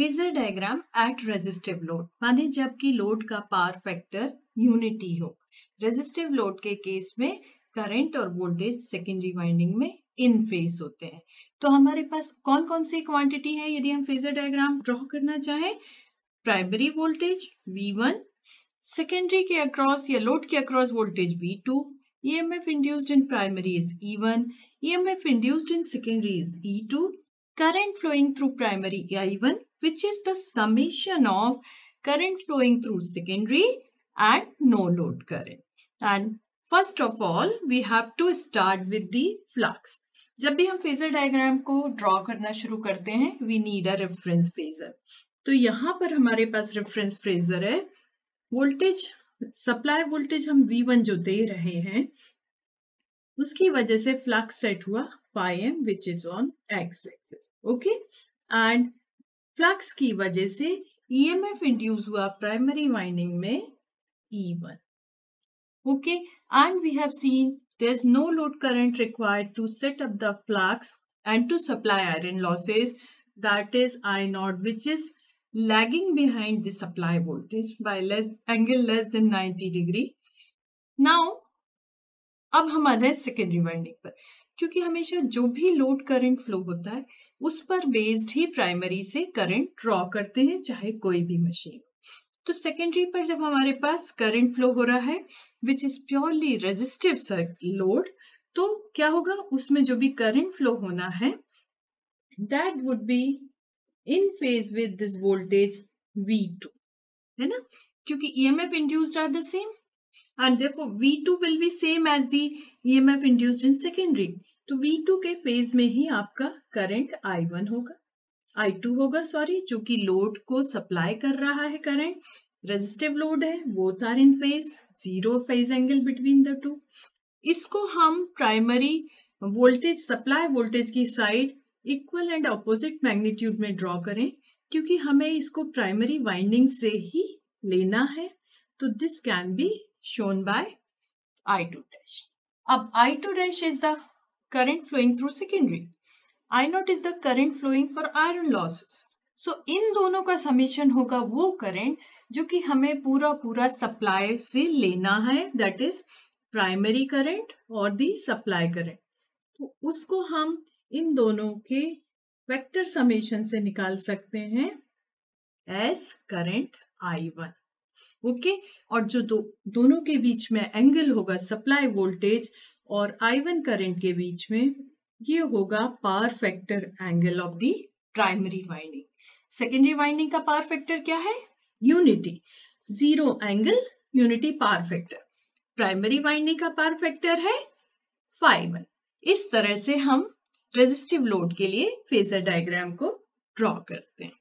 Phasor diagram at resistive load माने जबकि load का पार फैक्टर यूनिटी हो रेजिस्टिव लोड के केस में करंट और वोल्टेज सेकेंडरी वाइंडिंग में इन फेज होते हैं तो हमारे पास कौन कौन सी क्वांटिटी है यदि हम फेजर डायग्राम ड्रॉ करना चाहें प्राइमरी वोल्टेज V1 सेकेंडरी के अक्रॉस या लोड के across voltage V2 is E one E M F induced in secondary is E two current flowing through primary I1 which is the summation of current flowing through secondary and no load current. And first of all we have to start with the flux. जब भी हम phasor diagram को draw करना शुरू करते हैं we need a reference phasor तो यहाँ पर हमारे पास रेफरेंस फेजर है वोल्टेज सप्लाई वोल्टेज हम V1 जो दे रहे हैं उसकी वजह से फ्लक्स सेट हुआ phi M which is on X axis okay and flux की वजह से ईएमएफ e इंड्यूस हुआ प्राइमरी वाइंडिंग में E one okay and we have seen there is no load current required to set up the flux and to supply iron losses that is I nought which is lagging behind the supply voltage by less angle less than 90 degree now अब हम आ जाए secondary winding पर क्योंकि हमेशा जो भी load current flow होता है उस पर बेस्ड ही प्राइमरी से करंट ड्रॉ करते हैं चाहे कोई भी मशीन तो सेकेंडरी पर जब हमारे पास करंट फ्लो हो रहा है which is purely resistive load तो क्या होगा उसमें जो भी करंट फ्लो होना है that would be in phase with this voltage V two है ना क्योंकि E M F induced are the same and therefore V2 will be same as the EMF induced in secondary. तो V2 के phase में ही आपका current I1 होगा I2 होगा sorry जो कि लोड को सप्लाई कर रहा है करंट रेजिस्टिव लोड है वो are in phase zero phase angle between the two इसको हम प्राइमरी वोल्टेज सप्लाई वोल्टेज की side equal and opposite magnitude में ड्रॉ करें क्योंकि हमें इसको प्राइमरी वाइंडिंग से ही लेना है तो this can be shown by I2 dash. Ab I2 dash is the current flowing through secondary. I0 is the current flowing for iron losses. So so, इन दोनों का समेशन होगा वो करंट जो कि हमें पूरा पूरा सप्लाई से लेना है दैट इज प्राइमरी करंट और दी सप्लाई करंट तो उसको हम इन दोनों के वेक्टर समेशन से निकाल सकते हैं as current I one okay और जो दो दोनों के बीच में एंगल होगा सप्लाई वोल्टेज और आई वन करेंट के बीच में ये होगा power factor angle of the primary winding secondary winding का पावर फैक्टर क्या है unity zero angle unity power factor primary winding का पावर फैक्टर है फाइव इस तरह से हम रेजिस्टिव लोड के लिए फेजर डायग्राम को ड्रॉ करते हैं